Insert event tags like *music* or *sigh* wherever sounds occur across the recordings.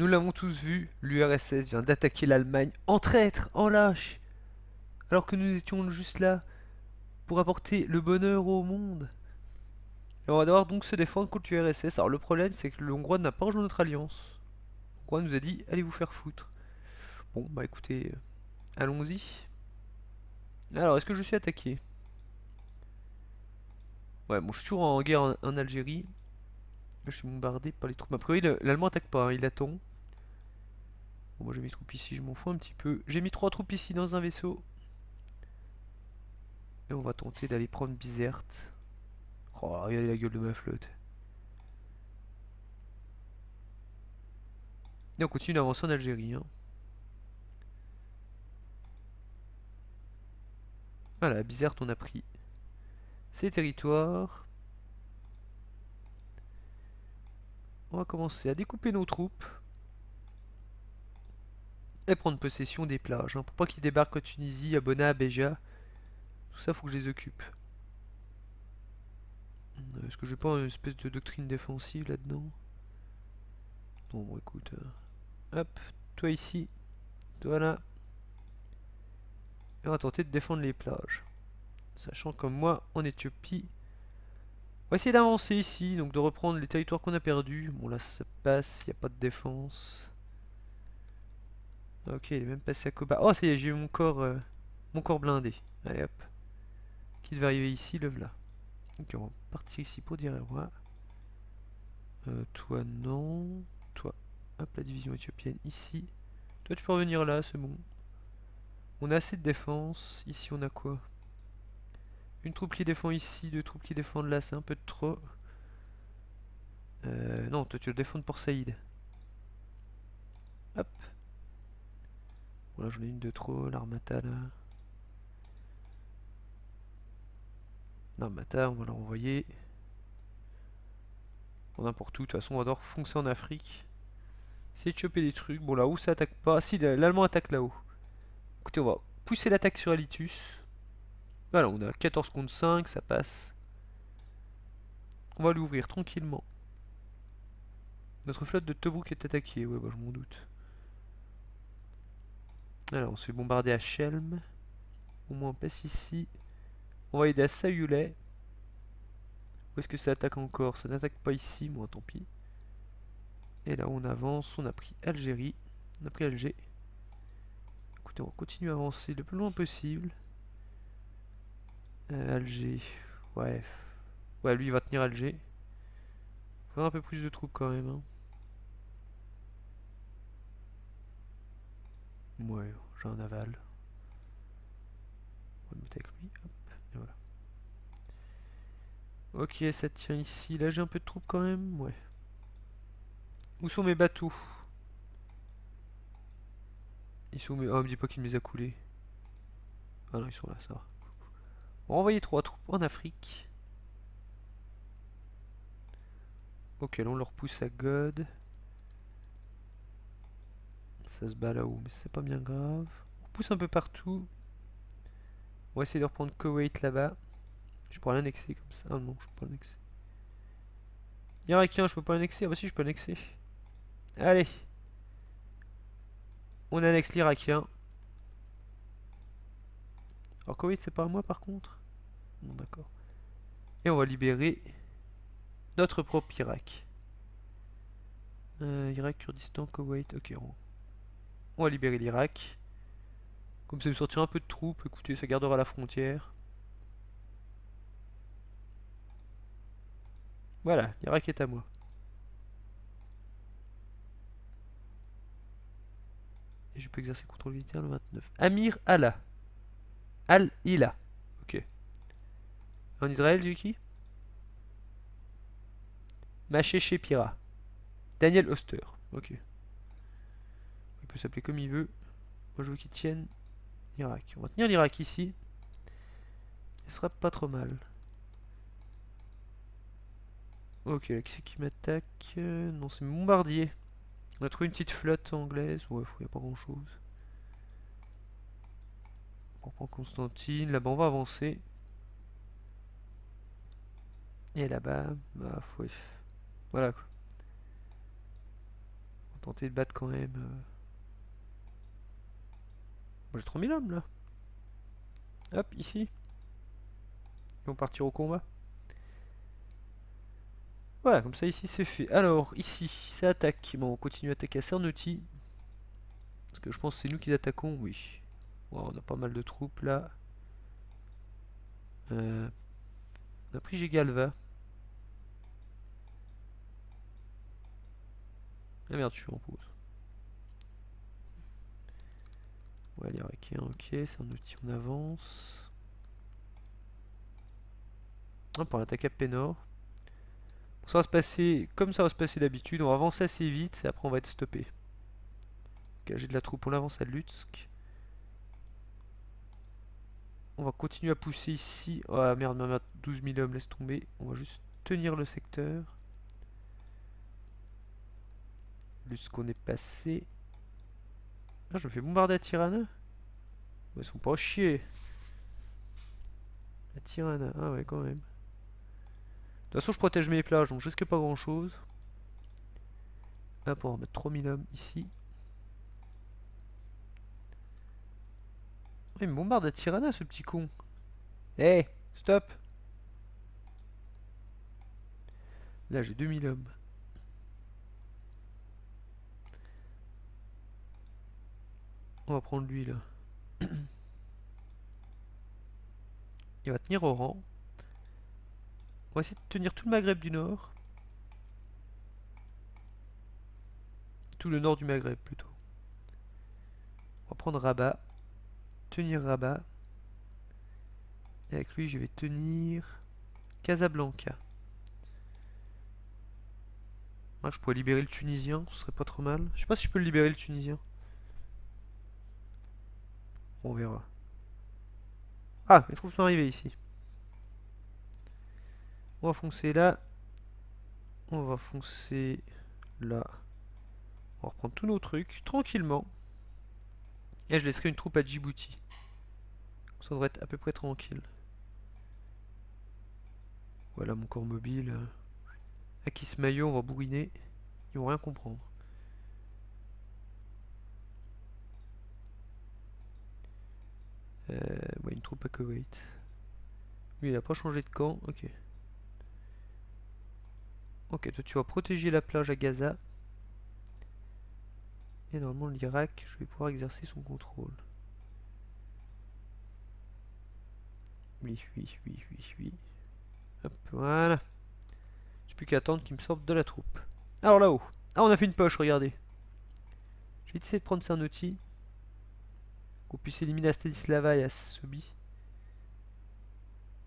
Nous l'avons tous vu, l'URSS vient d'attaquer l'Allemagne en traître, en lâche, alors que nous étions juste là pour apporter le bonheur au monde. on va devoir donc se défendre contre l'URSS. Alors le problème, c'est que le Hongrois n'a pas rejoint notre alliance. Le Hongrois nous a dit, allez vous faire foutre. Bon, bah écoutez, euh, allons-y. Alors, est-ce que je suis attaqué Ouais, bon, je suis toujours en guerre en Algérie je suis bombardé par les troupes. Après, l'allemand attaque pas, hein, il attend. Bon, moi j'ai mes troupes ici, je m'en fous un petit peu. J'ai mis trois troupes ici dans un vaisseau. Et on va tenter d'aller prendre Bizerte. Oh, regardez la gueule de ma flotte. Et on continue d'avancer en Algérie. Hein. Voilà, Bizerte, on a pris ses territoires. On va commencer à découper nos troupes. Et prendre possession des plages. Pourquoi hein, pour pas qu'ils débarquent en Tunisie, à Bona, à Tout ça, faut que je les occupe. Euh, est-ce que j'ai pas une espèce de doctrine défensive là-dedans Bon, écoute. Euh, hop, toi ici. Toi là. Et on va tenter de défendre les plages. Sachant que moi, en Éthiopie, va essayer d'avancer ici, donc de reprendre les territoires qu'on a perdus. Bon là ça passe, il n'y a pas de défense. Ok, il est même passé à Koba. Oh ça y est, j'ai eu mon corps, euh, mon corps blindé. Allez hop. Qui devait arriver ici, le là. Ok, on va partir ici pour dire moi. Euh, toi non. Toi. Hop, la division éthiopienne ici. Toi tu peux revenir là, c'est bon. On a assez de défense. Ici on a quoi une troupe qui défend ici, deux troupes qui défendent là, c'est un peu trop. Euh, non, toi tu le défends pour Saïd. Hop. Voilà, j'en ai une de trop, l'armata là. L'armata, on va la renvoyer. On a pour tout, de toute façon on va devoir foncer en Afrique. C'est de choper des trucs. Bon là-haut ça attaque pas. Ah si, l'allemand attaque là-haut. Écoutez, on va pousser l'attaque sur Alitus. Voilà, on a 14 contre 5, ça passe. On va l'ouvrir tranquillement. Notre flotte de Tobruk est attaquée, ouais, bah, je m'en doute. Alors, on se fait bombarder à Shelm. Au moins, on passe ici. On va aider à Sayulet. Où est-ce que ça attaque encore Ça n'attaque pas ici, moi, tant pis. Et là, on avance. On a pris Algérie. On a pris Alger. Écoutez, on va continuer à avancer le plus loin possible. Alger. Euh, ouais. Ouais, lui, il va tenir Alger. Faudra un peu plus de troupes quand même. Hein. Ouais, j'ai un aval. On va le mettre lui. Hop, et voilà. Ok, ça tient ici. Là, j'ai un peu de troupes quand même. Ouais. Où sont mes bateaux Ils sont mes... Oh, me dis pas qu'il me les a coulés. Ah non, ils sont là, ça va. On va envoyer trois troupes en Afrique. Ok, on leur pousse à God. Ça se bat là-haut, mais c'est pas bien grave. On pousse un peu partout. On va essayer de reprendre Koweït là-bas. Je pourrais l'annexer comme ça. Ah non, je peux pas l'annexer. Irakien, je peux pas l'annexer. Ah bah si, je peux l'annexer. Allez. On annexe l'Irakien. Alors Koweït, c'est pas à moi par contre Bon d'accord. Et on va libérer notre propre Irak. Euh, Irak, Kurdistan, Koweït, ok. On, va libérer l'Irak. Comme ça me sortir un peu de troupes, écoutez, ça gardera la frontière. Voilà, l'Irak est à moi. Et je peux exercer contrôle militaire le 29. Amir Allah. Al-Ila. Ok. En Israël, j'ai qui Maché Shepira. Daniel Oster. Ok. Il peut s'appeler comme il veut. Moi, je veux qu'il tienne l'Irak. On va tenir l'Irak ici. Ce sera pas trop mal. Ok, là, qui c'est qui m'attaque Non, c'est Bombardier. On a trouvé une petite flotte anglaise. Ouais, il n'y a pas grand-chose on prend Constantine. Là-bas, on va avancer. Et là-bas, bah, Voilà quoi. On va tenter de battre quand même. Euh. Moi J'ai 3000 hommes là. Hop, ici. Ils vont partir au combat. Voilà, comme ça ici c'est fait. Alors, ici, ça attaque. Bon, on continue à attaquer à Cernuti. Parce que je pense que c'est nous qui attaquons, oui on a pas mal de troupes là. Euh, on a pris Gégalva. Ah merde, je suis en pause. Ouais, allez, ok, c'est un outil, on avance. Ah, on part attaquer à Pénor. ça va se passer comme ça va se passer d'habitude, on va avancer assez vite et après on va être stoppé. Ok, j'ai de la troupe, on avance à Lutsk. On va continuer à pousser ici. Oh merde, merde, 12 000 hommes, laisse tomber. On va juste tenir le secteur. qu'on est passé. Ah, je me fais bombarder à Tirana Ils sont pas chiés. À Tirana, ah ouais, quand même. De toute façon, je protège mes plages, donc je risque pas grand chose. Hop, on va mettre 000 hommes ici. Il me bombarde à Tirana, ce petit con. Eh, stop Là, j'ai 2000 hommes. On va prendre lui, là. Il va tenir au rang. On va essayer de tenir tout le Maghreb du Nord. Tout le nord du Maghreb, plutôt. On va prendre Rabat tenir Rabat. Et avec lui, je vais tenir Casablanca. Moi, je pourrais libérer le Tunisien, ce serait pas trop mal. Je sais pas si je peux libérer le Tunisien. On verra. Ah, les troupes sont arrivées ici. On va foncer là. On va foncer là. On va reprendre tous nos trucs, tranquillement. Et je laisserai une troupe à Djibouti. Ça devrait être à peu près tranquille. Voilà mon corps mobile. À qui ce maillot, on va bourriner. Ils vont rien comprendre. une troupe à Koweït. Lui, il n'a pas changé de camp. Ok. Ok, toi, tu vas protéger la plage à Gaza. Et normalement, l'Irak, je vais pouvoir exercer son contrôle. Oui, oui, oui, oui, Hop, voilà. J'ai plus qu'à attendre qu'il me sorte de la troupe. Alors là-haut. Ah, on a fait une poche, regardez. J'ai essayé de prendre ça un outil. Qu'on puisse éliminer à Stadislava et à Sobi.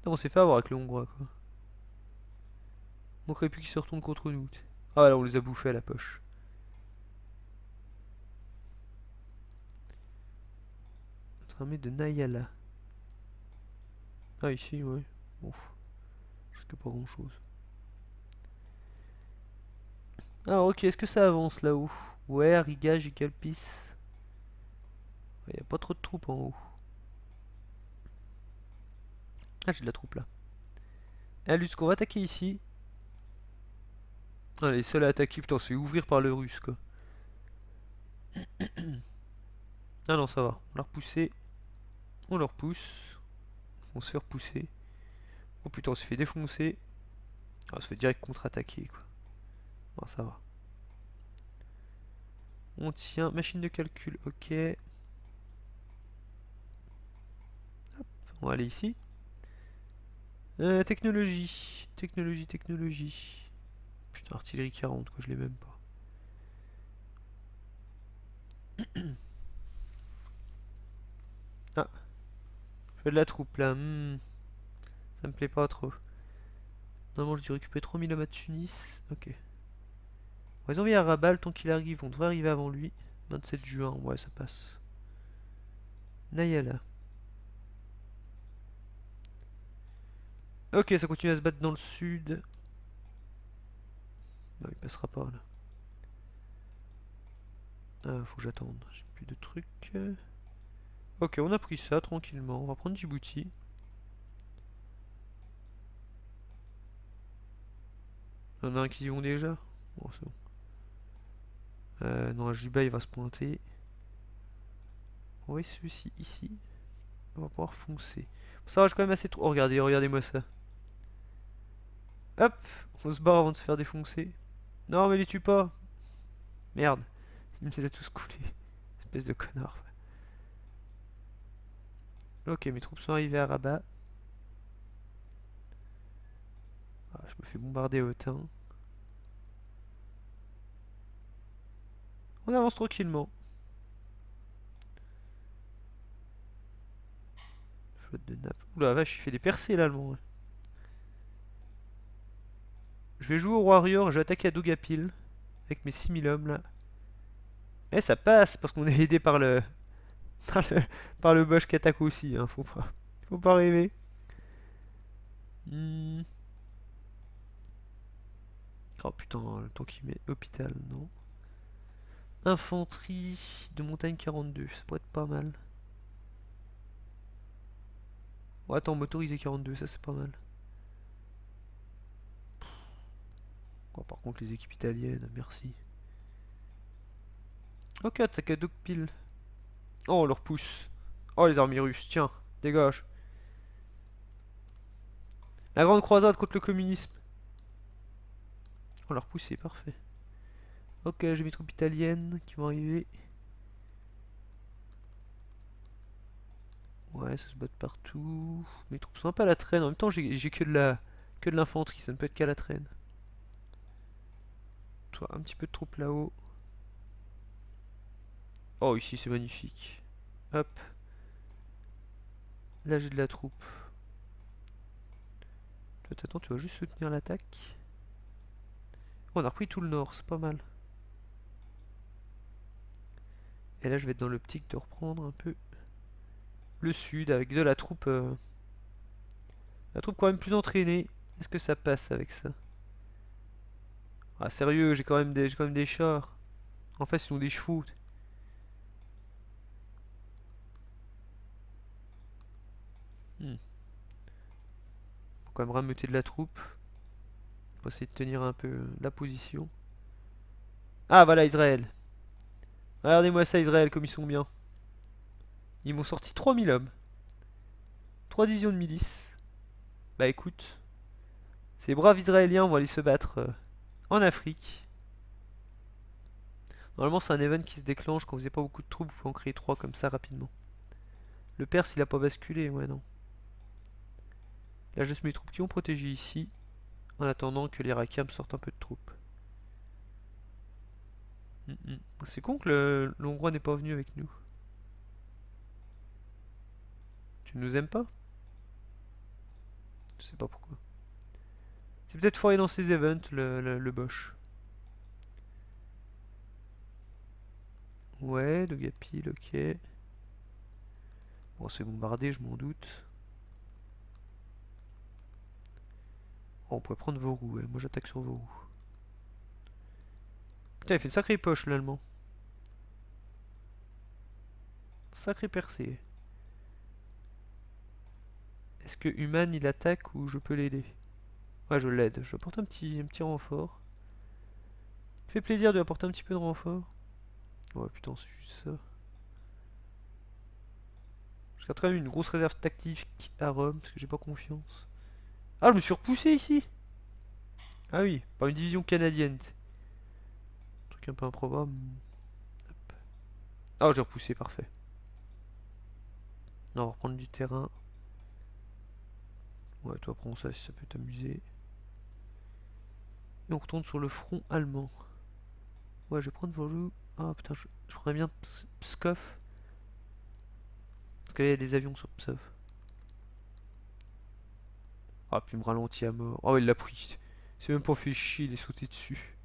Non, on s'est fait avoir avec le Hongrois, quoi. Il manquerait plus qu'ils se retournent contre nous. Ah, là, on les a bouffés à la poche. Armée de Nayala. Ah, ici, ouais. Ouf. pas grand chose. Ah, ok, est-ce que ça avance là-haut Ouais, Riga, Jicalpis. Il n'y a pas trop de troupes en haut. Ah, j'ai de la troupe là. Alus, ah, qu'on va attaquer ici. Allez, ah, les seuls à attaquer, putain, c'est ouvrir par le russe quoi. *coughs* ah non, ça va. On l'a repoussé. On leur pousse on se repousser. Oh putain, on se fait défoncer. On se fait direct contre-attaquer, quoi. ça va. On tient. Machine de calcul, ok. on va aller ici. Euh, technologie. Technologie, technologie. Putain, artillerie 40, quoi, je l'ai même pas. *clears throat* de la troupe là. Hmm. Ça me plaît pas trop. Normalement, je dis récupérer 3000 hommes à Tunis. Ok. On vient envie à rabal tant qu'il arrive. On devrait arriver avant lui. 27 juin, ouais, ça passe. Nayala. Ok, ça continue à se battre dans le sud. Non, il passera pas là. Ah, faut que j'attende. J'ai plus de trucs. Ok, on a pris ça tranquillement. On va prendre Djibouti. Il y en a un qui y vont déjà Bon, c'est bon. Euh, non, Juba, il va se pointer. Oui celui-ci ici. On va pouvoir foncer. Ça va, je quand même assez trop. Oh, regardez, regardez-moi ça. Hop On se barre avant de se faire défoncer. Non, mais les tue pas Merde. Ils me faisaient tous couler Espèce de connard. Ok, mes troupes sont arrivées à Rabat. Ah, je me fais bombarder autant On avance tranquillement. Flotte de Naples. Oula vache, il fait des percées l'allemand. Je vais jouer au Warrior, je vais attaquer à Dougapil. Avec mes 6000 hommes là. Eh ça passe parce qu'on est aidé par le par le, par le qui attaque aussi, hein, faut pas, faut pas rêver. Hmm. Oh putain, le temps qu'il met hôpital, non. Infanterie de montagne 42, ça pourrait être pas mal. Ouais attends, motorisé 42, ça c'est pas mal. Oh, par contre, les équipes italiennes, merci. Ok, t'as qu'à deux Oh, leur pousse. Oh, les armées russes. Tiens, dégage. La grande croisade contre le communisme. On leur pousse, c'est parfait. Ok, j'ai mes troupes italiennes qui vont arriver. Ouais, ça se botte partout. Mes troupes sont un peu à la traîne. En même temps, j'ai que de la que de l'infanterie. Ça ne peut être qu'à la traîne. Toi, un petit peu de troupes là-haut. Oh, ici c'est magnifique. Hop. Là j'ai de la troupe. attends, tu vas juste soutenir l'attaque. Oh, on a repris tout le nord, c'est pas mal. Et là je vais être dans l'optique de reprendre un peu le sud avec de la troupe. Euh, la troupe quand même plus entraînée. Est-ce que ça passe avec ça Ah sérieux, j'ai quand même des, quand même des chars. En fait ils ont des chevaux. Hmm. Faut quand même rameuter de la troupe. Faut essayer de tenir un peu la position. Ah voilà Israël. Regardez-moi ça Israël comme ils sont bien. Ils m'ont sorti 3000 hommes. 3 divisions de milices. Bah écoute. Ces braves Israéliens vont aller se battre euh, en Afrique. Normalement c'est un event qui se déclenche quand vous n'avez pas beaucoup de troupes, vous pouvez en créer 3 comme ça rapidement. Le Perse il a pas basculé, ouais non. Là, je mets mes troupes qui ont protégé ici, en attendant que les Rakam sortent un peu de troupes. Mm, mm. C'est con que l'Hongrois n'est pas venu avec nous. Tu ne nous aimes pas Je sais pas pourquoi. C'est peut-être foiré dans ces events, le, le, le Bosch. Ouais, Dogapil, ok. Bon, c'est bombardé, je m'en doute. on pourrait prendre vos roues. Hein. Moi, j'attaque sur vos roues. Putain, il fait une sacrée poche, l'allemand. Sacré percée. Est-ce que Human, il attaque ou je peux l'aider Ouais, je l'aide. Je apporte un petit, un petit renfort. Il fait plaisir de lui apporter un petit peu de renfort. Ouais, putain, c'est juste ça. Je quand même une grosse réserve tactique à Rome, parce que j'ai pas confiance. Ah, je me suis repoussé ici Ah oui, par une division canadienne. Un truc un peu improbable. Ah, j'ai repoussé, parfait. Non on va reprendre du terrain. Ouais, toi, prends ça si ça peut t'amuser. Et on retourne sur le front allemand. Ouais, je vais prendre vos Ah putain, je, je bien Pskov. Parce qu'il y a des avions sur Pskov. Ah, puis il me ralentit à mort. Oh, il l'a pris. C'est même pas fait chier, il est sauté dessus.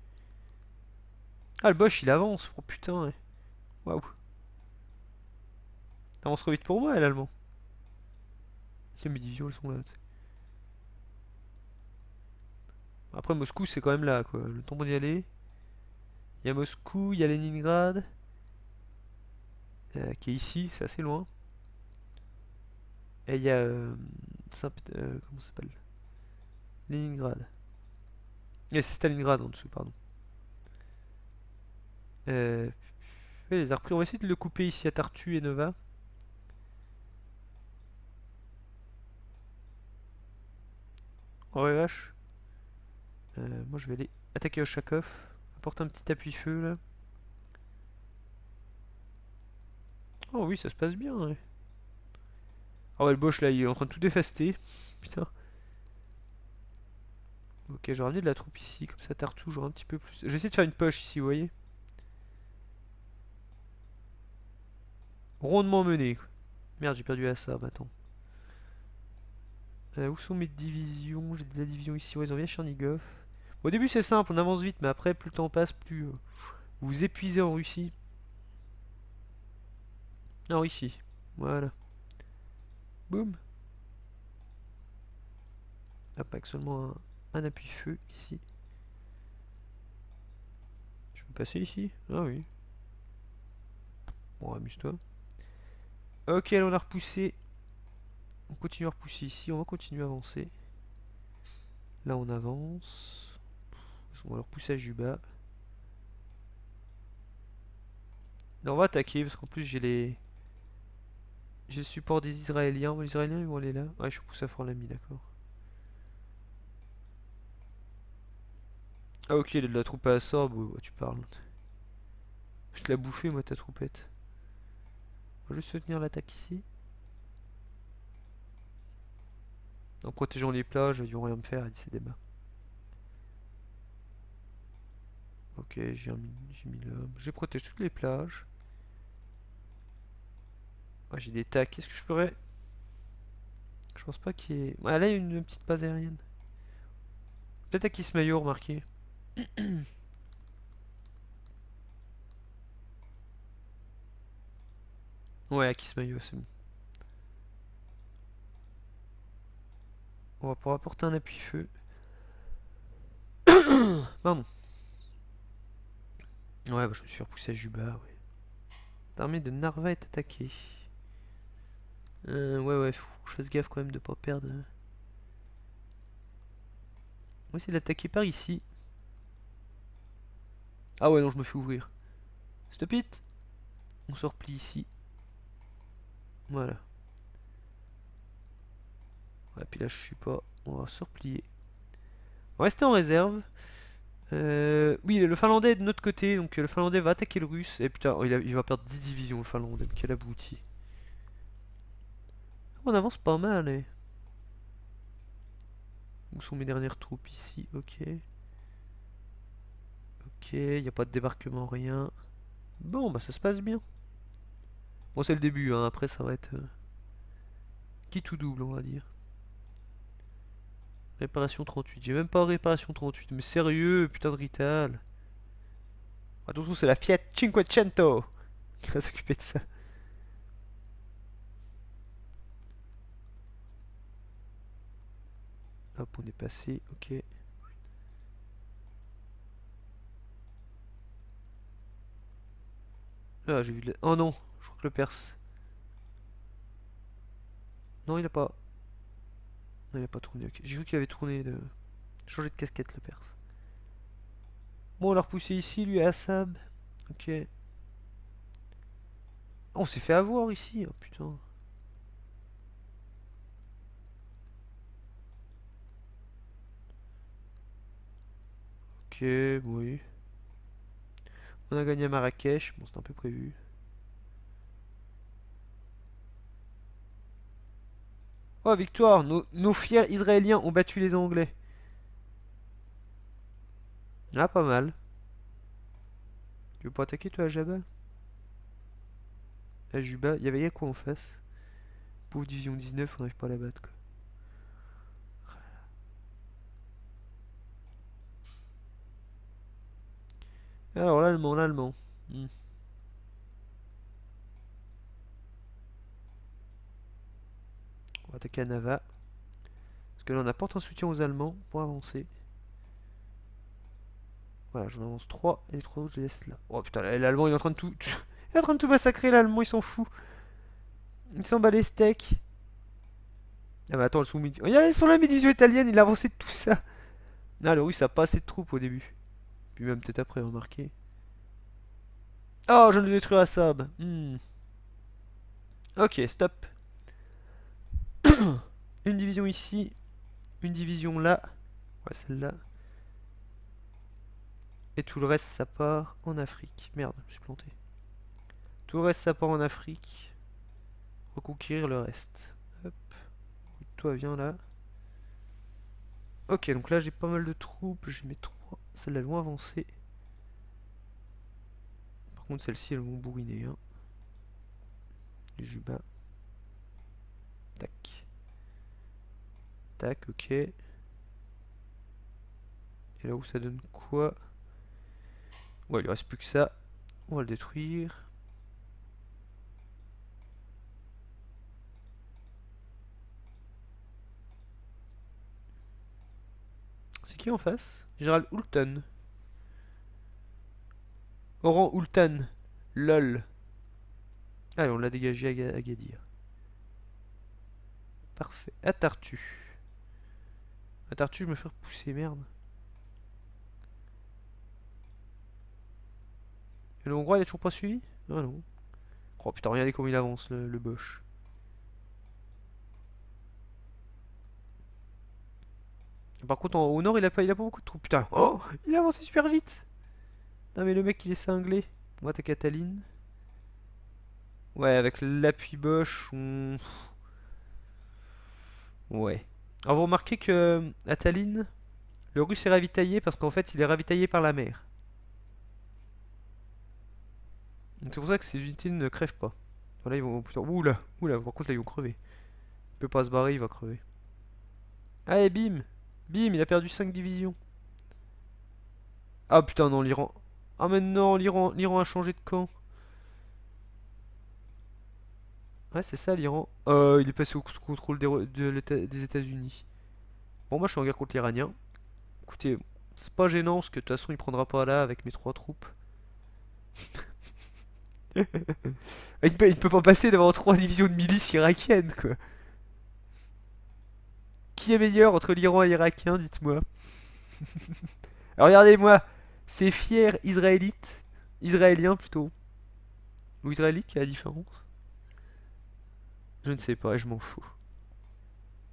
Ah, le Bosch, il avance. Oh, putain. Hein. Waouh. Avance trop vite pour moi, l'allemand. Tiens, mes divisions, elles sont là. Après, Moscou, c'est quand même là, quoi. Le temps d'y aller. Il y a Moscou, il y a Leningrad. Euh, qui est ici, c'est assez loin. Et il y a... Euh, ça euh, comment s'appelle Leningrad. Et c'est Stalingrad en dessous, pardon. Euh, les On va essayer de le couper ici à Tartu et Nova. Oh ouais, vache. Euh, moi je vais aller attaquer au Oshakov. Apporte un petit appui-feu là. Oh oui, ça se passe bien. Ah ouais, le Bosch là, il est en train de tout défaster. Putain. Ok, je vais de la troupe ici, comme ça tarde toujours un petit peu plus. J'essaie de faire une poche ici, vous voyez. Rondement mené. Merde, j'ai perdu à ça, attends. où sont mes divisions J'ai de la division ici, ouais, ils ont bien Chernigov. au début c'est simple, on avance vite, mais après plus le temps passe, plus euh, vous vous épuisez en Russie. Non ici voilà. Boum. Ah, pas que seulement un, appui-feu ici. Je peux passer ici Ah oui. Bon, amuse-toi. Ok, alors on a repoussé. On continue à repousser ici. On va continuer à avancer. Là on avance. On va leur pousser à Juba. Là on va attaquer parce qu'en plus j'ai les... J'ai support des Israéliens. Les Israéliens, ils vont aller là. Ah, je pousse à fort l'ami, d'accord. Ah, ok, il a de la troupe à sable tu parles. Je te la bouffé, moi, ta troupette. On va juste soutenir l'attaque ici. En protégeant les plages, ils vont rien me faire, à ces débats. Ok, j'ai mis, mis l'homme. Je protège toutes les plages j'ai des tacs. quest ce que je pourrais... Je pense pas qu'il y ait... Ah, là, il y a une petite base aérienne. Peut-être à se remarqué. *coughs* ouais, à qui c'est bon. On va pouvoir apporter un appui-feu. *coughs* Pardon. Ouais, bah, je me suis repoussé à Juba, ouais. L'armée de Narva est attaquée. Euh, ouais, ouais, faut que je fasse gaffe quand même de pas perdre. Euh. On va essayer d'attaquer par ici. Ah ouais, non, je me fais ouvrir. Stop it On se replie ici. Voilà. Ouais, puis là, je suis pas... On va se replier. On va rester en réserve. Euh, oui, le Finlandais est de notre côté, donc le Finlandais va attaquer le Russe. Et eh putain, il, va perdre 10 divisions, le Finlandais. Quel abouti on avance pas mal. Et... Hein. Où sont mes dernières troupes ici Ok. Ok, il n'y a pas de débarquement, rien. Bon, bah ça se passe bien. Bon, c'est le début, hein. après ça va être... Euh, qui tout double, on va dire. Réparation 38. J'ai même pas réparation 38. Mais sérieux, putain de Rital. Attention, c'est la Fiat Cinquecento qui va s'occuper de ça. Hop, on est passé, ok. là j'ai vu de la... Oh non, je crois que le perse. Non, il a pas... Non, il a pas tourné, ok. J'ai cru qu'il avait tourné de... Changer de casquette, le perse. Bon, on l'a ici, lui, à Assab. Ok. on s'est fait avoir ici, oh putain. oui. On a gagné à Marrakech, bon c'est un peu prévu. Oh victoire, nos, nos fiers Israéliens ont battu les Anglais. Ah pas mal. Tu veux pas attaquer toi à Jabba À Juba, il y avait quoi en face Pauvre division 19, on n'arrive pas à la battre Alors ah, l'allemand, l'allemand. Hmm. On va attaquer à Nava. Parce que là on apporte un soutien aux Allemands pour avancer. Voilà, j'en avance 3 et les 3 autres je les laisse là. Oh putain, l'allemand il est en train de tout. *laughs* il est en train de tout massacrer l'allemand, il s'en fout. Il s'en bat les steaks. Ah bah attends, le sous-midi. Regarde, oh, ils sont là, midi division italienne il a avancé tout ça. Ah, le russe a pas assez de troupes au début. Puis même peut-être après, remarquer Oh, je ne détruis à Sab. Hmm. Ok, stop. *coughs* une division ici. Une division là. Ouais, celle-là. Et tout le reste, ça part en Afrique. Merde, je suis planté. Tout le reste, ça part en Afrique. Reconquérir le reste. Hop. Toi, viens là. Ok, donc là, j'ai pas mal de troupes. J'ai mes troupes. Celles-là, vont avancer. Par contre, celle ci elles vont bourriner. Hein. juba. Tac. Tac, ok. Et là où ça donne quoi Ouais, il ne reste plus que ça. On va le détruire. C'est qui en face Gérald Houlton. Oran Houlton. LOL. Allez, on l'a dégagé à Gadir. Parfait. À Tartu. À Tartu, je me fais repousser, merde. Et le Hongrois, il a toujours pas suivi Ah non. Oh putain, regardez comment il avance, le, le Bosch. Par contre, au nord, il a, pas, il a pas beaucoup de trous. Putain, oh Il a avancé super vite Non, mais le mec, il est cinglé. Moi, attaquer Cataline. Ouais, avec l'appui Bosch, hmm. Ouais. Alors, vous remarquez que, euh, Ataline le russe est ravitaillé parce qu'en fait, il est ravitaillé par la mer. C'est pour ça que ces unités ne crèvent pas. Voilà, ils vont... Putain, oula Oula, par contre, là, ils vont crever. Il peut pas se barrer, il va crever. Allez, bim Bim, il a perdu 5 divisions. Ah putain, non, l'Iran. Ah mais non, l'Iran a changé de camp. Ouais, c'est ça, l'Iran. Euh, il est passé au contrôle des, de États-Unis. Bon, moi, je suis en guerre contre l'Iranien. Écoutez, c'est pas gênant, parce que de toute façon, il prendra pas là avec mes trois troupes. *laughs* il, ne peut pas passer d'avoir trois divisions de milices irakiennes, quoi qui est meilleur entre l'Iran et l'Irakien, hein, dites-moi. *laughs* Regardez-moi, ces fiers israélites, israéliens plutôt, ou israélites, qui a la différence Je ne sais pas, je m'en fous.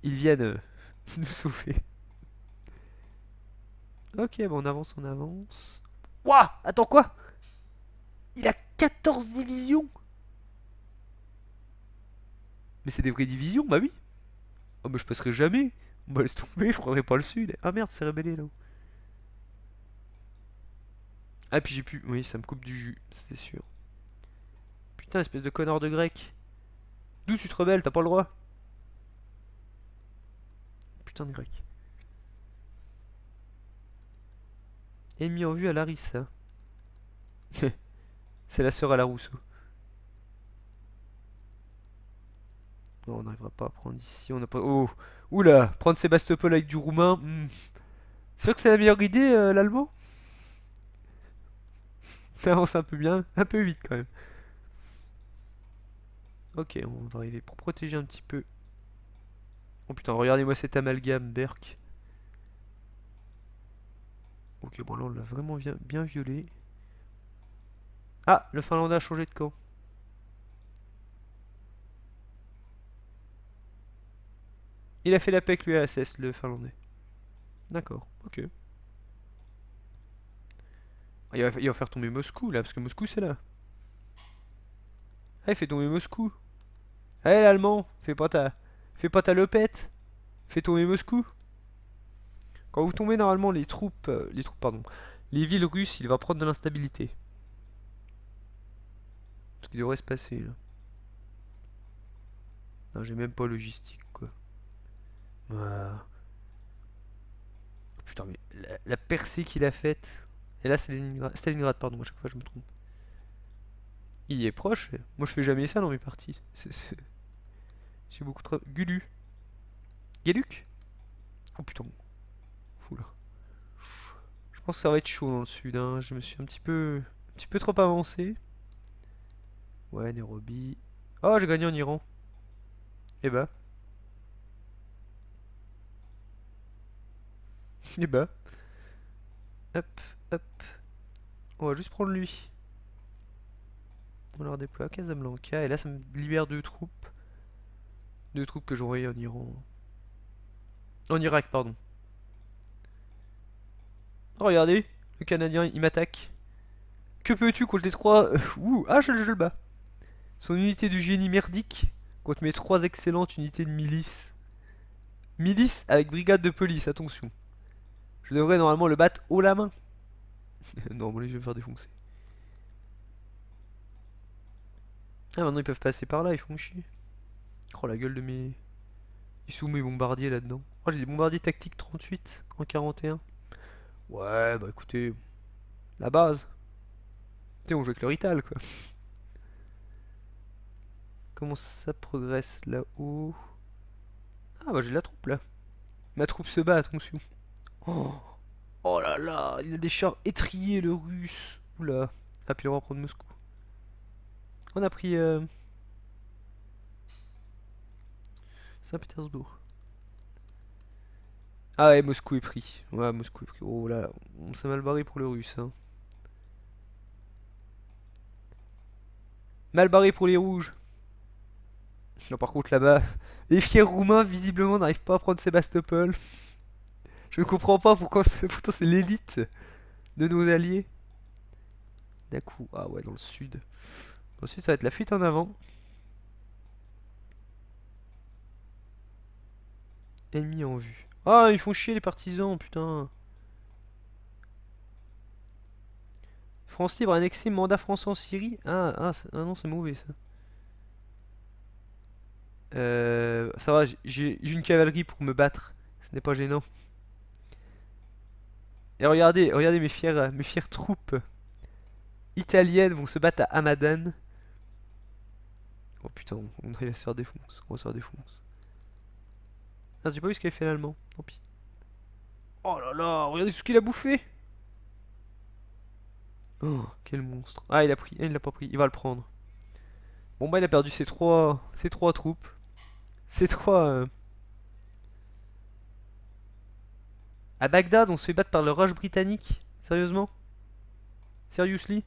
Ils viennent euh, *laughs* nous sauver. Ok, bon, on avance, on avance. Ouah, Attends, quoi Il a 14 divisions Mais c'est des vraies divisions, bah oui Oh, mais je passerai jamais. Bah, laisse tomber, je prendrai pas le sud. Ah merde, c'est rébellé là-haut. Ah, puis j'ai pu. Oui, ça me coupe du jus, c'est sûr. Putain, espèce de connard de grec. D'où tu te rebelles, t'as pas le droit. Putain de grec. Ennemi en vue à Larissa. *laughs* c'est la sœur à la Rousseau. on n'arrivera pas à prendre ici. On pas... Oh Oula Prendre Sébastopol avec du roumain. Hmm. C'est sûr que c'est la meilleure idée, l'albo euh, l'allemand *laughs* avance un peu bien, un peu vite quand même. Ok, on va arriver pour protéger un petit peu. Oh putain, regardez-moi cet amalgame, Berk. Ok, bon là on l'a vraiment bien, bien violé. Ah, le Finlandais a changé de camp. Il a fait la paix avec le finlandais. D'accord, ok. Ah, il va, faire tomber Moscou là, parce que Moscou c'est là. Ah, il fait tomber Moscou. Allez eh, l'allemand, fais pas ta. Fais pas ta lopette. Fais tomber Moscou. Quand vous tombez normalement les troupes. Euh, les troupes, pardon. Les villes russes, il va prendre de l'instabilité. Ce qui devrait se passer là. Non, j'ai même pas logistique. Putain, mais la, percée qu'il a faite. Et là, c'est Leningrad, Stalingrad, pardon, à chaque fois je me trompe. Il est proche. Moi, je fais jamais ça dans mes parties. C'est beaucoup trop. Gulu. Geluk Oh putain. Je pense que ça va être chaud dans le sud. Hein. Je me suis un petit peu, un petit peu trop avancé. Ouais, Nairobi. Oh, j'ai gagné en Iran. Et bah. Ben. Et eh bah. Ben. Hop, hop. On va juste prendre lui. On leur déploie à Casablanca. Et là, ça me libère deux troupes. Deux troupes que j'aurai en Iran. En Irak, pardon. Oh, regardez, le Canadien, il m'attaque. Que peux-tu contre les trois... Euh, ouh, ah, je, je, le bats. Son unité de génie merdique contre mes trois excellentes unités de milice. Milice avec brigade de police, attention. Je devrais normalement le battre haut la main. *laughs* non, bon, je vais me faire défoncer. Ah, maintenant ils peuvent passer par là, ils font chier. Oh, la gueule de mes... Ils sont mes bombardiers là-dedans. Oh, j'ai des bombardiers tactiques 38 en 41. Ouais, bah écoutez, la base. Tu on joue avec le Rital, quoi. *laughs* Comment ça progresse là-haut Ah, bah j'ai la troupe, là. Ma troupe se bat, attention. Oh, oh là là, il a des chars étriers, le russe. Oula. Ah, puis on va prendre Moscou. On a pris... Euh, Saint-Pétersbourg. Ah ouais, Moscou est pris. Ouais, Moscou est pris. Oh là, on s'est mal barré pour le russe. Hein. Mal barré pour les rouges. Non, par contre, là-bas, *laughs* les fiers roumains, visiblement, n'arrivent pas à prendre Sébastopol. Je ne comprends pas pourquoi *laughs* c'est l'élite de nos alliés. D'un coup, ah ouais, dans le sud. Dans ça va être la fuite en avant. Ennemis en vue. Ah, ils font chier les partisans, putain. France libre annexé mandat français en Syrie. Ah, ah, ah non, c'est mauvais ça. Euh, ça va, j'ai une cavalerie pour me battre. Ce n'est pas gênant. Et regardez, regardez mes fières, mes fières troupes italiennes vont se battre à Hamadan. Oh putain, on arrive se faire défoncer. On va se faire défoncer. Ah j'ai pas vu ce qu'avait fait l'allemand. Tant pis. Oh là là, regardez ce qu'il a bouffé. Oh, quel monstre. Ah, il a pris. il l'a pas pris. Il va le prendre. Bon, bah, il a perdu ses trois, ses trois troupes. Ses trois. Euh, À Bagdad, on se fait battre par le rush britannique Sérieusement Seriously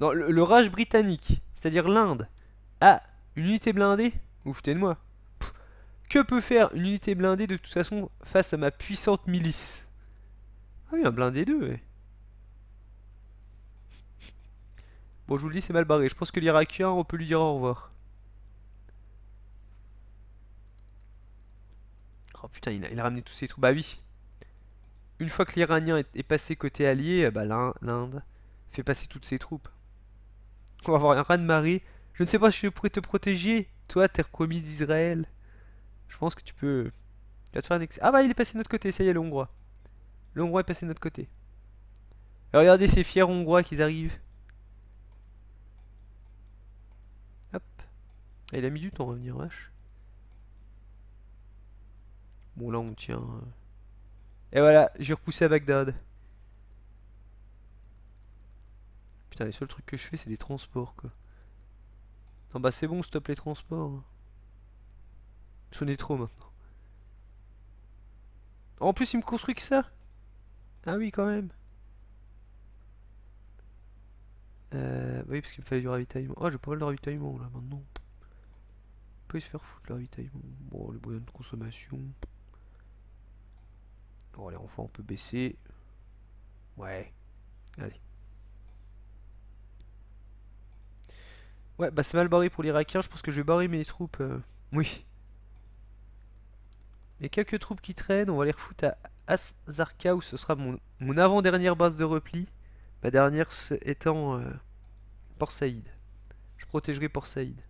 non, le, Rage britannique, c'est-à-dire l'Inde, a une unité blindée Vous foutez de moi Que peut faire une unité blindée de toute façon face à ma puissante milice Ah oui, un blindé 2, ouais. Bon, je vous le dis, c'est mal barré. Je pense que l'Irakien, on peut lui dire au revoir. Oh putain, il a, ramené tous ses troupes. Bah oui. Une fois que l'Iranien est, passé côté allié, eh bah l'Inde fait passer toutes ses troupes. On va avoir un raz de marée. Je ne sais pas si je pourrais te protéger, toi, terre promise d'Israël. Je pense que tu peux... Tu te faire Ah bah il est passé de notre côté, ça y est, le Hongrois. Le Hongrois est passé de notre côté. regardez ces fiers Hongrois qui arrivent. Hop. Ah, il a mis du temps à revenir, vache. Bon, là, on tient. Euh. Et voilà, j'ai repoussé à Bagdad. Putain, les seuls trucs que je fais, c'est des transports, quoi. Non, bah c'est bon, stop les transports. Ce hein. n'est trop, maintenant. En plus, il me construit que ça Ah oui, quand même. Euh, oui, parce qu'il me fallait du ravitaillement. Oh, j'ai pas mal de ravitaillement, là, maintenant. On peut se faire foutre, le ravitaillement. Bon, les moyens de consommation... Bon, allez, enfin, on peut baisser. Ouais. Allez. Ouais, bah c'est mal barré pour l'Irakien. Je pense que je vais barrer mes troupes. Euh. Oui. Il quelques troupes qui traînent. On va les refoutre à Azarka, où ce sera mon, mon avant-dernière base de repli. Ma dernière étant euh, Port Saïd. Je protégerai Port Saïd.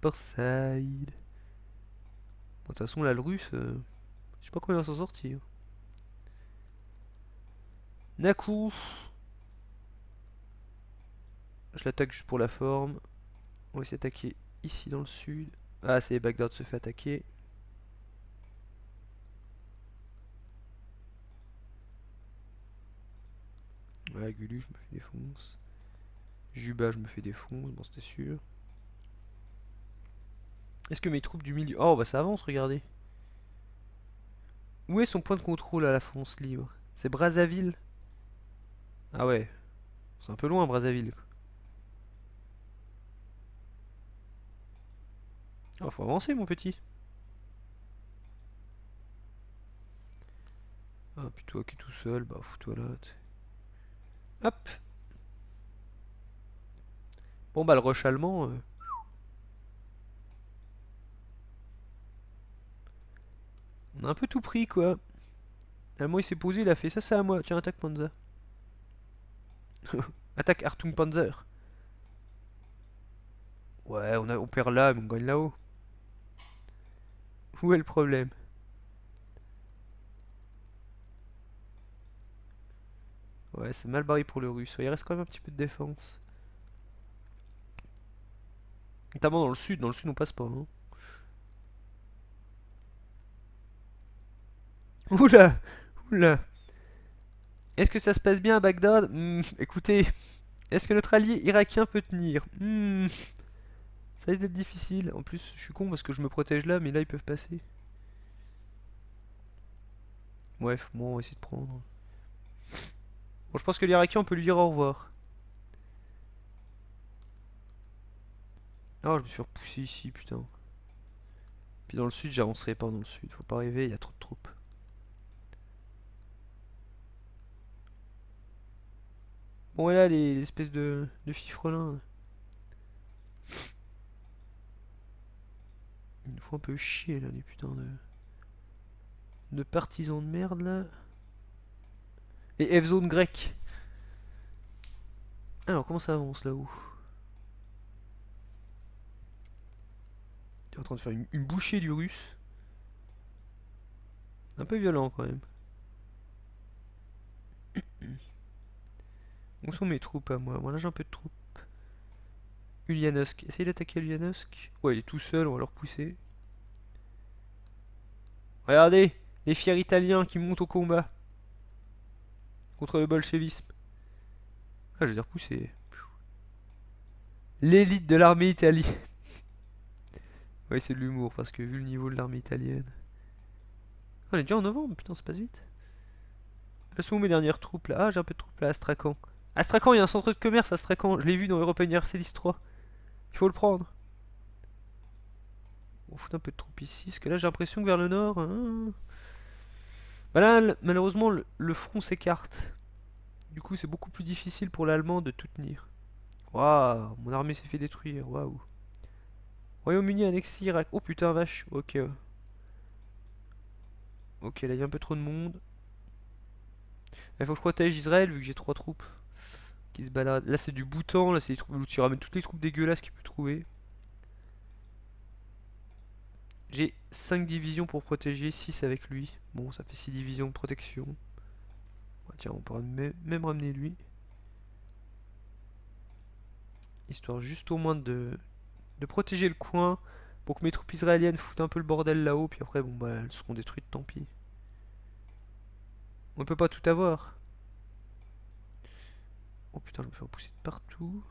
Port Saïd. De toute façon, là, le russe... Euh, je sais pas comment il va s'en sortir. Hein. Naku. Je l'attaque juste pour la forme. On va essayer d'attaquer ici dans le sud. Ah, c'est Bagdad se fait attaquer. Ouais, Gulu, je me fais défonce. Juba, je me fais défonce, bon, c'était sûr. Est-ce que mes troupes du milieu... Oh, bah ça avance, regardez. Où est son point de contrôle à la France libre C'est Brazzaville Ah ouais. C'est un peu loin Brazzaville. Oh, faut avancer mon petit. Ah, puis toi qui es tout seul, bah fous-toi là. Hop Bon bah le rush allemand... Euh, On a un peu tout pris, quoi. Ah, moi, il s'est posé, il a fait ça, ça à moi. Tiens, attaque Panzer. *laughs* attaque Artung Panzer. Ouais, on, a, on perd là, mais on gagne là-haut. Où est le problème Ouais, c'est mal barré pour le russe. Il reste quand même un petit peu de défense. Notamment dans le sud. Dans le sud, on passe pas. Hein. *laughs* Oula Oula Est-ce que ça se passe bien à Bagdad hmm, Écoutez, est-ce que notre allié irakien peut tenir hmm, Ça risque d'être difficile. En plus, je suis con parce que je me protège là, mais là, ils peuvent passer. Bref, moi, on va essayer de prendre. Bon, je pense que l'Irakien, on peut lui dire au revoir. Oh, je me suis repoussé ici, putain. Puis dans le sud, j'avancerai pas dans le sud. Faut pas arriver, il y a trop de troupes. Bon, voilà les, espèces de, de fifrelins. Il nous faut un peu chier là, les putains de. de partisans de merde là. Et F-zone grec. Alors, comment ça avance là-haut en train de faire une, une, bouchée du russe. Un peu violent quand même. *clears throat* Où sont mes troupes à moi là j'ai un peu de troupes. Ulianovsk. Essayez d'attaquer Ulianovsk. Ouais, il est tout seul, on va le repousser. Regardez Les fiers Italiens qui montent au combat. Contre le bolchevisme. Ah, je les ai repoussés. L'élite de l'armée italienne. *laughs* ouais, c'est de l'humour, parce que vu le niveau de l'armée italienne... Ah, on est déjà en novembre, putain, ça passe vite. Où sont mes dernières troupes là Ah, j'ai un peu de troupes là, Astrakhan. Astrakhan, il y a un centre de commerce, Astrakhan. Je l'ai vu dans Europa Universalis 3. Il faut le prendre. On fout un peu de troupes ici, parce que là j'ai l'impression que vers le nord... Hein. Bah là, malheureusement, le, front s'écarte. Du coup, c'est beaucoup plus difficile pour l'Allemand de tout tenir. Waouh, mon armée s'est fait détruire, waouh. Royaume-Uni annexe Irak. Oh putain, vache, ok. Ok, là il y a un peu trop de monde. Il faut que je protège Israël vu que j'ai trois troupes se balade. Là, c'est du bouton, Là, c'est des troupes. Tu toutes les troupes dégueulasses qu'il peut trouver. J'ai 5 divisions pour protéger, 6 avec lui. Bon, ça fait 6 divisions de protection. Ah, tiens, on peut même ramener lui. Histoire juste au moins de, de protéger le coin pour que mes troupes israéliennes foutent un peu le bordel là-haut, puis après, bon, bah, elles seront détruites, tant pis. On ne peut pas tout avoir. Oh putain, je me fais repousser de partout.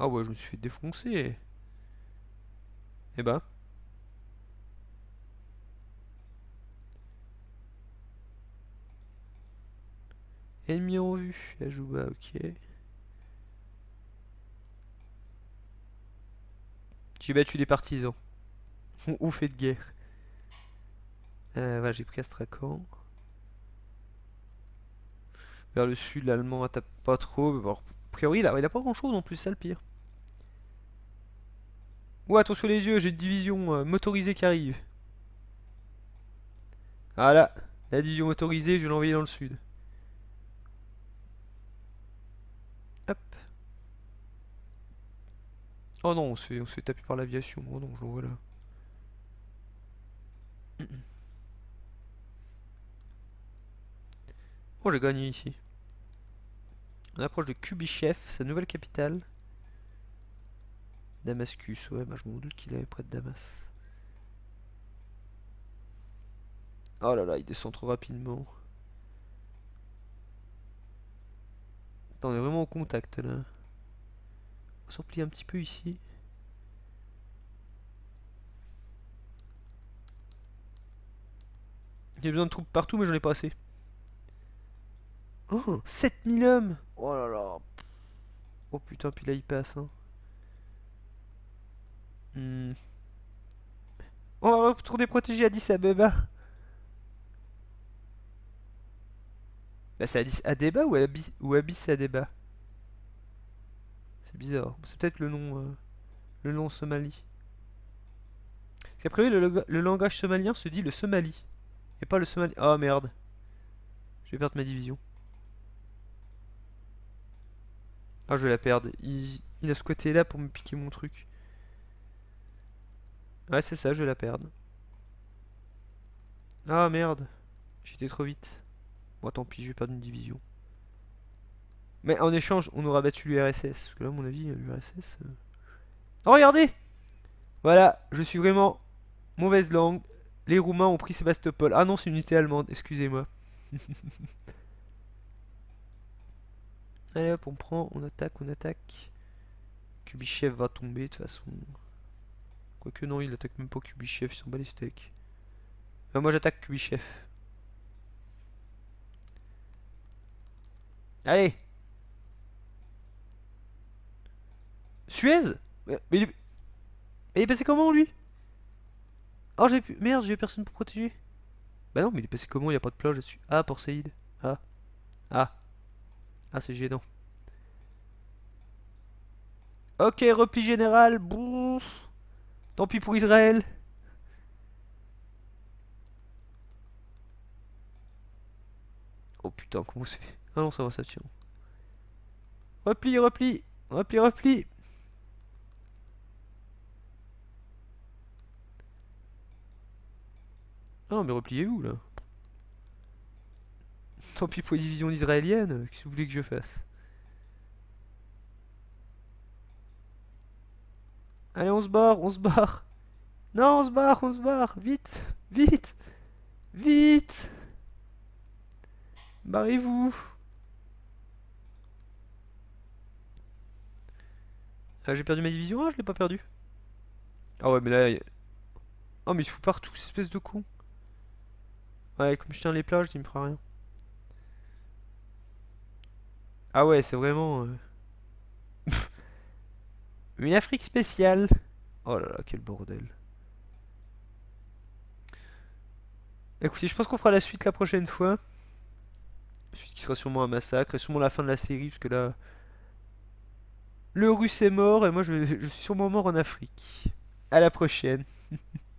Ah ouais, je me suis fait défoncer. Eh ben. Ennemi en vue. Ajouba, ah, ok. J'ai battu des partisans. *laughs* ouf fait de guerre. Euh, voilà, j'ai pris Astrakhan. Vers le sud, l'allemand attaque pas trop. a priori, il a, pas grand chose en plus, c'est le pire. ouais, attention les yeux, j'ai une division euh, motorisée qui arrive. voilà la division motorisée, je vais l'envoyer dans le sud. Hop. Oh non, on s'est tapé par l'aviation. Oh non, je l'envoie vois là. Oh, j'ai gagné ici. On approche de Kubichev, sa nouvelle capitale. Damascus, ouais, bah, je m'en doute qu'il est près de Damas. Oh là là, il descend trop rapidement. Attends, on est vraiment en contact là. On s'en un petit peu ici. J'ai besoin de troupes partout, mais j'en ai pas assez. Oh 7000 hommes Oh là là Oh putain, puis là il passe. Hein. Hmm. On va retourner protéger Addis Abeba. Bah c'est Addis Abeba ou, Abis, ou Abyss Abeba. C'est bizarre. C'est peut-être le nom euh, le nom somali. Parce qu'après le, le langage somalien se dit le somali. Et pas le somali. Oh merde. Je vais perdre ma division. Ah, je vais la perdre. Il, il a squatté là pour me piquer mon truc. Ouais, c'est ça, je vais la perdre. Ah, merde. J'étais trop vite. Bon, tant pis, je vais perdre une division. Mais en échange, on aura battu l'URSS. Parce que là, à mon avis, l'URSS... Euh. Oh, regardez Voilà, je suis vraiment mauvaise langue. Les Roumains ont pris Sébastopol. Ah non, c'est une unité allemande, excusez-moi. *laughs* Allez hop, on prend, on attaque, on attaque. Kubichev va tomber de toute façon. Quoique non, il attaque même pas Kubichev, il s'en bat les euh, moi j'attaque Kubichev. Allez Suez euh, Mais il est... passé comment lui Oh j'ai pu... Merde, j'ai personne pour protéger. Bah non, mais il est passé comment Il n'y a pas de plage dessus. Ah, pour Saïd. Ah. Ah. Ah, c'est gênant. Ok, repli général. Tant pis pour Israël. Oh putain, comment c'est fait Ah non, ça va, ça tient. Repli, repli. Repli, repli. Ah non, mais repliez-vous, là tant pis pour les divisions israéliennes, euh, qu'est-ce que vous voulez que je fasse Allez, on se barre, on se barre Non, on se barre, on se barre Vite Vite Vite Barrez-vous Ah, j'ai perdu ma division je l'ai pas perdu Ah ouais, mais là... Y... Oh, mais il se fout partout, espèce de con Ouais, comme je tiens les plages, il me fera rien. Ah ouais, c'est vraiment... Euh. *laughs* Une Afrique spéciale Oh là là, quel bordel. Écoutez, je pense qu'on fera la suite la prochaine fois. La suite qui sera sûrement un massacre, et sûrement la fin de la série, parce que là... Le russe est mort, et moi je, suis sûrement mort en Afrique. À la prochaine *laughs*